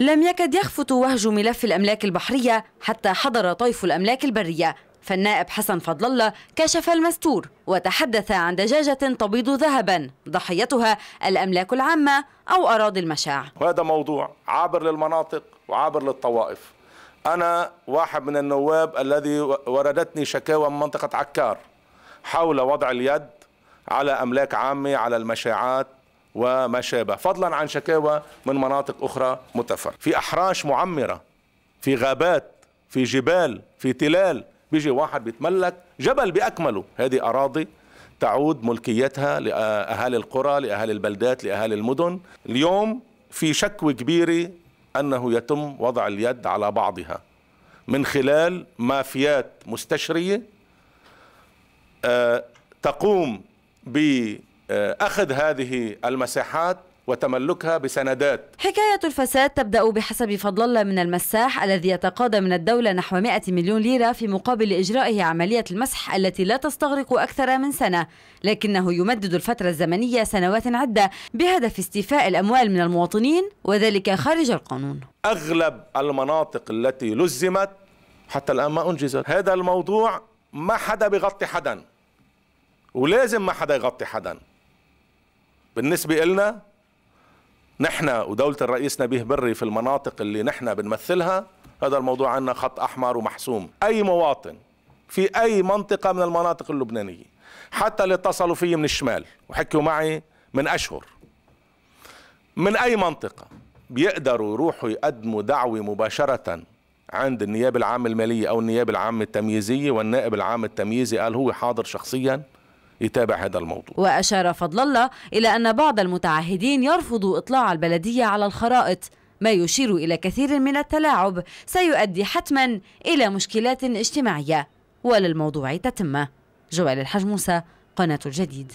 لم يكد يخفت وهج ملف الأملاك البحرية حتى حضر طيف الأملاك البرية فالنائب حسن فضل الله كشف المستور وتحدث عن دجاجة تبيض ذهبا ضحيتها الأملاك العامة أو أراضي المشاع وهذا موضوع عابر للمناطق وعابر للطوائف أنا واحد من النواب الذي وردتني شكاوى من منطقة عكار حول وضع اليد على أملاك عامة على المشاعات وما شابه فضلا عن شكاوى من مناطق أخرى متفر في أحراش معمرة في غابات في جبال في تلال بيجي واحد بيتملك جبل بأكمله هذه أراضي تعود ملكيتها لأهالي القرى لأهالي البلدات لأهالي المدن اليوم في شكوى كبيرة أنه يتم وضع اليد على بعضها من خلال مافيات مستشرية آه، تقوم ب آه، أخذ هذه المساحات وتملكها بسندات حكاية الفساد تبدأ بحسب فضل الله من المساح الذي يتقاضى من الدولة نحو 100 مليون ليرة في مقابل إجرائه عملية المسح التي لا تستغرق أكثر من سنة لكنه يمدد الفترة الزمنية سنوات عدة بهدف استيفاء الأموال من المواطنين وذلك خارج القانون أغلب المناطق التي لزمت حتى الآن ما أنجزت هذا الموضوع ما حدا بيغطي حدا ولازم ما حدا يغطي حدا بالنسبة لنا نحن ودولة الرئيس نبيه بري في المناطق اللي نحن بنمثلها هذا الموضوع عندنا خط أحمر ومحسوم أي مواطن في أي منطقة من المناطق اللبنانية حتى اللي اتصلوا فيي من الشمال وحكوا معي من أشهر من أي منطقة بيقدروا يروحوا يقدموا دعوة مباشرة عند النيابة العامة المالية أو النيابة العامة التمييزية والنائب العام التمييزي قال هو حاضر شخصياً يتابع هذا الموضوع وأشار فضل الله إلى أن بعض المتعهدين يرفضوا إطلاع البلدية على الخرائط ما يشير إلى كثير من التلاعب سيؤدي حتما إلى مشكلات اجتماعية وللموضوع تتمة جوال الحج موسى قناة الجديد